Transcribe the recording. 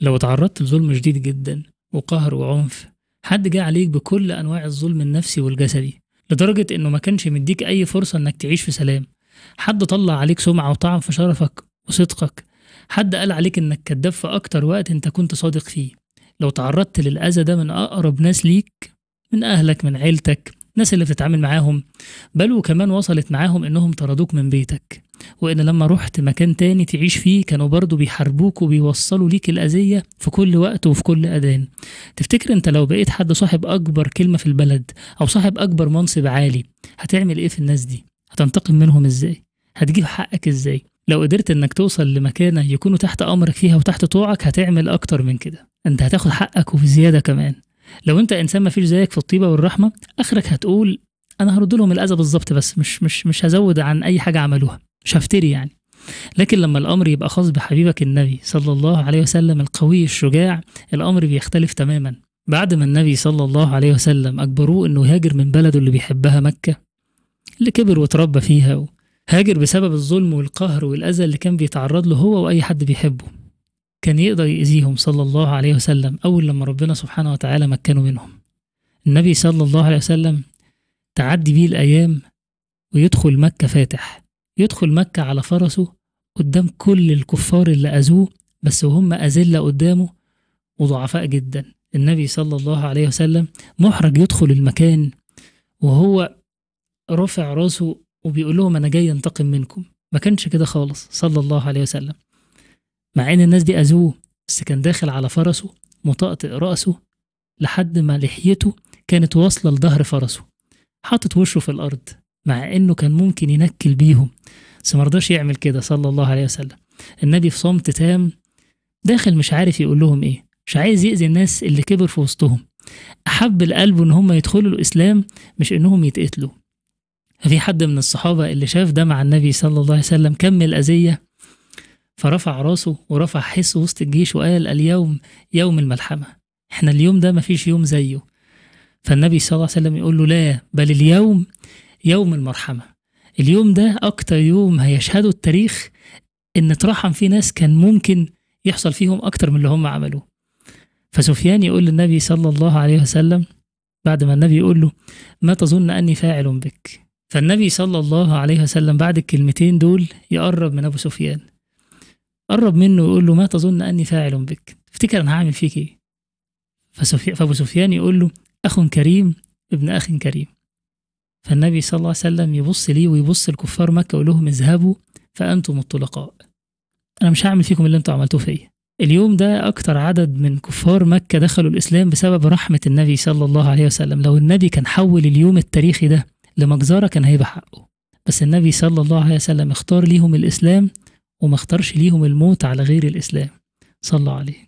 لو تعرضت لظلم شديد جدا وقهر وعنف حد جه عليك بكل أنواع الظلم النفسي والجسدي لدرجة إنه ما كانش مديك أي فرصة إنك تعيش في سلام حد طلع عليك سمعة وطعم في شرفك وصدقك حد قال عليك إنك كذاب في أكتر وقت أنت كنت صادق فيه لو تعرضت للأذى ده من أقرب ناس ليك من أهلك من عيلتك الناس اللي بتتعامل معاهم بل وكمان وصلت معاهم انهم طردوك من بيتك وان لما رحت مكان تاني تعيش فيه كانوا برضو بيحاربوك وبيوصلوا ليك الاذيه في كل وقت وفي كل اذان تفتكر انت لو بقيت حد صاحب اكبر كلمه في البلد او صاحب اكبر منصب عالي هتعمل ايه في الناس دي هتنتقم منهم ازاي هتجيب حقك ازاي لو قدرت انك توصل لمكانه يكونوا تحت امرك فيها وتحت طوعك هتعمل اكتر من كده انت هتاخد حقك وفي زياده كمان لو انت انسان ما فيش زيك في الطيبه والرحمه اخرك هتقول انا هرد لهم الاذى بالظبط بس مش مش مش هزود عن اي حاجه عملوها مش هفتري يعني لكن لما الامر يبقى خاص بحبيبك النبي صلى الله عليه وسلم القوي الشجاع الامر بيختلف تماما بعد ما النبي صلى الله عليه وسلم اجبروه انه يهاجر من بلده اللي بيحبها مكه اللي كبر وتربى فيها هاجر بسبب الظلم والقهر والاذى اللي كان بيتعرض له هو واي حد بيحبه كان يقدر يأذيهم صلى الله عليه وسلم أول لما ربنا سبحانه وتعالى مكنه منهم النبي صلى الله عليه وسلم تعدي بيه الأيام ويدخل مكة فاتح يدخل مكة على فرسه قدام كل الكفار اللي أذوه بس وهم أذلة قدامه وضعفاء جدا النبي صلى الله عليه وسلم محرج يدخل المكان وهو رافع راسه وبيقول لهم أنا جاي أنتقم منكم ما كانش كده خالص صلى الله عليه وسلم مع ان الناس دي اذوه بس كان داخل على فرسه مطقطق راسه لحد ما لحيته كانت واصله لظهر فرسه حاطط وشه في الارض مع انه كان ممكن ينكل بيهم بس مرضاش يعمل كده صلى الله عليه وسلم النبي في صمت تام داخل مش عارف يقول لهم ايه مش عايز يأذي الناس اللي كبر في وسطهم أحب القلب إن هم يدخلوا الإسلام مش إنهم يتقتلوا في حد من الصحابة اللي شاف ده مع النبي صلى الله عليه وسلم كم الأذية فرفع راسه ورفع حس وسط الجيش وقال اليوم يوم الملحمة احنا اليوم ده مفيش يوم زيه فالنبي صلى الله عليه وسلم يقول له لا بل اليوم يوم المرحمة اليوم ده أكتر يوم هيشهده التاريخ إن اترحم فيه ناس كان ممكن يحصل فيهم أكتر من اللي هم عملوه فسفيان يقول للنبي صلى الله عليه وسلم بعد ما النبي يقول له ما تظن أني فاعل بك فالنبي صلى الله عليه وسلم بعد الكلمتين دول يقرب من أبو سفيان قرب منه ويقول له ما تظن أني فاعل بك افتكر أنا هعمل فيك إيه فأبو سفيان يقول له أخ كريم ابن أخ كريم فالنبي صلى الله عليه وسلم يبص لي ويبص لكفار مكة ويقول لهم اذهبوا فأنتم الطلقاء أنا مش هعمل فيكم اللي أنتم عملتوه فيا اليوم ده أكتر عدد من كفار مكة دخلوا الإسلام بسبب رحمة النبي صلى الله عليه وسلم لو النبي كان حول اليوم التاريخي ده لمجزرة كان هيبقى حقه بس النبي صلى الله عليه وسلم اختار ليهم الإسلام وما اختارش ليهم الموت على غير الإسلام صلى عليه